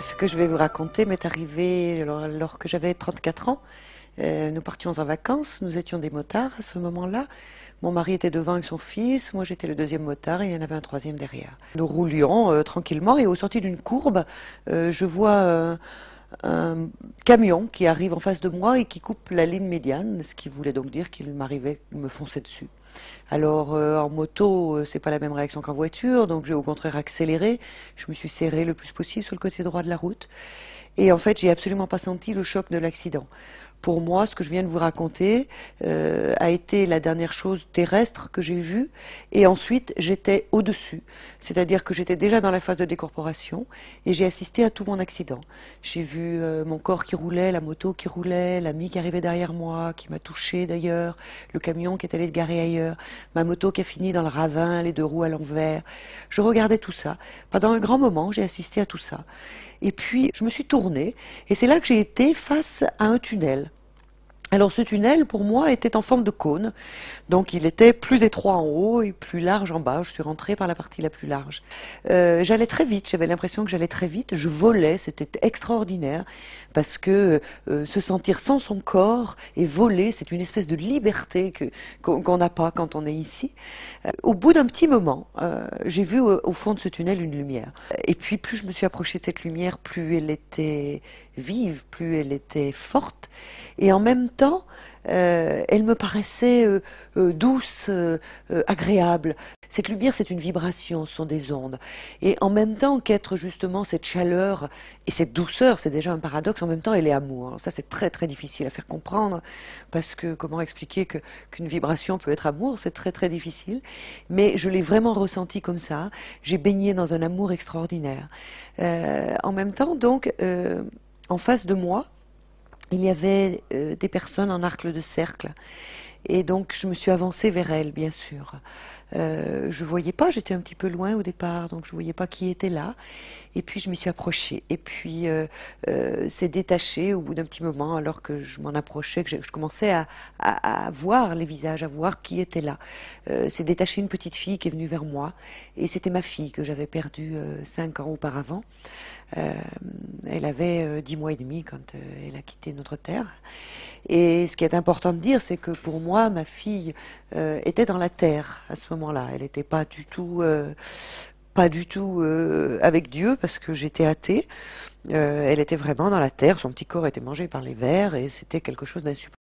Ce que je vais vous raconter m'est arrivé alors, que j'avais 34 ans. Euh, nous partions en vacances, nous étions des motards à ce moment-là. Mon mari était devant avec son fils, moi j'étais le deuxième motard, et il y en avait un troisième derrière. Nous roulions euh, tranquillement et au sorti d'une courbe, euh, je vois un camion qui arrive en face de moi et qui coupe la ligne médiane, ce qui voulait donc dire qu'il m'arrivait, me fonçait dessus. Alors euh, en moto, euh, c'est pas la même réaction qu'en voiture, donc j'ai au contraire accéléré. Je me suis serré le plus possible sur le côté droit de la route. Et en fait, j'ai absolument pas senti le choc de l'accident pour moi, ce que je viens de vous raconter euh, a été la dernière chose terrestre que j'ai vue. Et ensuite, j'étais au-dessus. C'est-à-dire que j'étais déjà dans la phase de décorporation et j'ai assisté à tout mon accident. J'ai vu euh, mon corps qui roulait, la moto qui roulait, l'ami qui arrivait derrière moi, qui m'a touché d'ailleurs, le camion qui est allé se garer ailleurs, ma moto qui a fini dans le ravin, les deux roues à l'envers. Je regardais tout ça. Pendant un grand moment, j'ai assisté à tout ça. Et puis, je me suis tournée et c'est là que j'ai été face à un tunnel. Alors ce tunnel, pour moi, était en forme de cône, donc il était plus étroit en haut et plus large en bas. Je suis rentrée par la partie la plus large. Euh, j'allais très vite, j'avais l'impression que j'allais très vite, je volais, c'était extraordinaire, parce que euh, se sentir sans son corps et voler, c'est une espèce de liberté qu'on n'a pas quand on est ici. Euh, au bout d'un petit moment, j'ai vu au, fond de ce tunnel une lumière. Et puis plus je me suis approchée de cette lumière, plus elle était vive, plus elle était forte, et en même temps, euh, elle me paraissait euh, euh, douce, agréable. Cette lumière, c'est une vibration, ce sont des ondes. Et en même temps qu'être justement cette chaleur et cette douceur, c'est déjà un paradoxe, en même temps elle est amour. ça c'est très très difficile à faire comprendre, parce que comment expliquer qu'une vibration peut être amour, c'est très très difficile. Mais je l'ai vraiment ressenti comme ça, j'ai baigné dans un amour extraordinaire. en même temps donc, en face de moi, il y avait euh, des personnes en arc de cercle et donc, je me suis avancée vers elle, bien sûr. Euh, je voyais pas, j'étais un petit peu loin au départ, donc je voyais pas qui était là. Et puis, je m'y suis approchée. Et puis, euh, euh, c'est détaché au bout d'un petit moment, alors que je m'en approchais, que je, commençais à, à, à, voir les visages, à voir qui était là. Euh, c'est détaché une petite fille qui est venue vers moi. Et c'était ma fille que j'avais perdue euh, cinq ans auparavant. Euh, elle avait dix mois et demi quand elle a quitté notre terre. Et ce qui est important de dire, c'est que pour moi, ma fille euh, était dans la terre à ce moment-là. Elle n'était pas du tout, euh, pas du tout euh, avec Dieu parce que j'étais athée. elle était vraiment dans la terre. Son petit corps était mangé par les vers et c'était quelque chose d'insupportable.